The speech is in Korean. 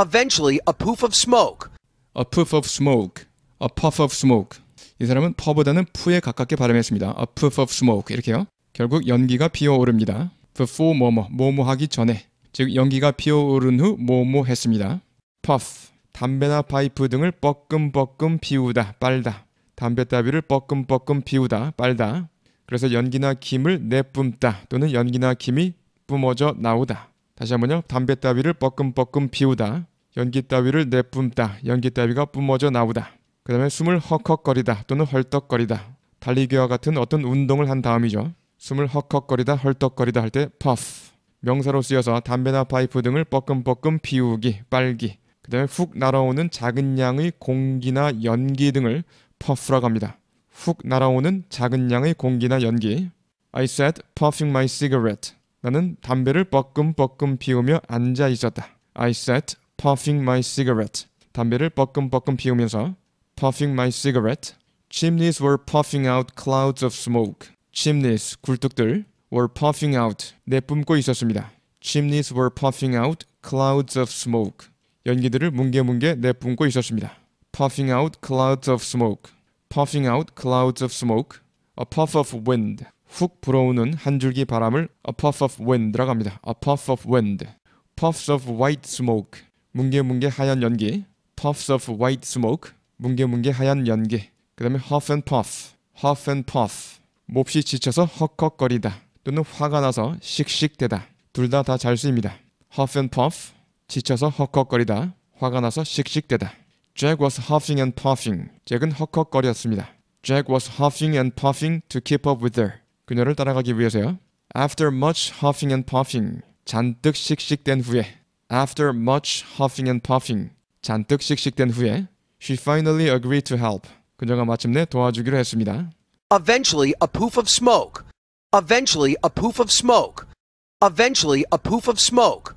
Eventually, a puff of smoke. A puff of smoke. A puff of smoke. 이 사람은 퍼보다는 푸에 가깝게 발음했습니다. A puff of smoke 이렇게요. 결국 연기가 피어오릅니다. Before 뭐뭐 뭐뭐하기 전에 즉 연기가 피어오른 후 뭐뭐했습니다. Puff 담배나 파이프 등을 뻐끔뻐끔 피우다 빨다 담배 따위를 뻐끔뻐끔 피우다 빨다 그래서 연기나 김을 내뿜다 또는 연기나 김이 뿜어져 나오다 다시 한번요. 담배 따위를 뻐끔뻐끔 피우다. 연기 따위를 내뿜다. 연기 따위가 뿜어져 나오다. 그 다음에 숨을 헉헉거리다 또는 헐떡거리다. 달리기와 같은 어떤 운동을 한 다음이죠. 숨을 헉헉거리다 헐떡거리다 할 때 퍼프. 명사로 쓰여서 담배나 파이프 등을 뻐끔뻐끔 피우기, 빨기. 그 다음에 훅 날아오는 작은 양의 공기나 연기 등을 퍼프라고 합니다. 훅 날아오는 작은 양의 공기나 연기. I said puffing my cigarette. 나는 담배를 뻐끔뻐끔 피우며 앉아 있었다. I sat puffing my cigarette. 담배를 뻐끔뻐끔 피우면서 puffing my cigarette. Chimneys were puffing out clouds of smoke. Chimneys, 굴뚝들 were puffing out. 내뿜고 있었습니다. Chimneys were puffing out clouds of smoke. 연기들을 뭉게뭉게 내뿜고 있었습니다. puffing out clouds of smoke. puffing out clouds of smoke. a puff of wind. 훅 불어오는 한 줄기 바람을 a puff of wind 들어갑니다. a puff of wind, puffs of white smoke, 뭉게뭉게 하얀 연기, puffs of white smoke, 뭉게뭉게 하얀 연기. 그 다음에 huff and puff, huff and puff, 몹시 지쳐서 헉헉거리다 또는 화가 나서 씩씩대다. 둘 다 다 잘 쓰입니다. huff and puff, 지쳐서 헉헉거리다, 화가 나서 씩씩대다. Jack was huffing and puffing. 잭은 헉헉거렸습니다. Jack was huffing and puffing to keep up with her. 그녀를 따라가기 위해서요. After much huffing and puffing, 잔뜩 씩씩댄 후에 After much huffing and puffing, 잔뜩 씩씩댄 후에 She finally agreed to help. 그녀가 마침내 도와주기로 했습니다. Eventually a poof of smoke. Eventually a poof of smoke. Eventually a poof of smoke.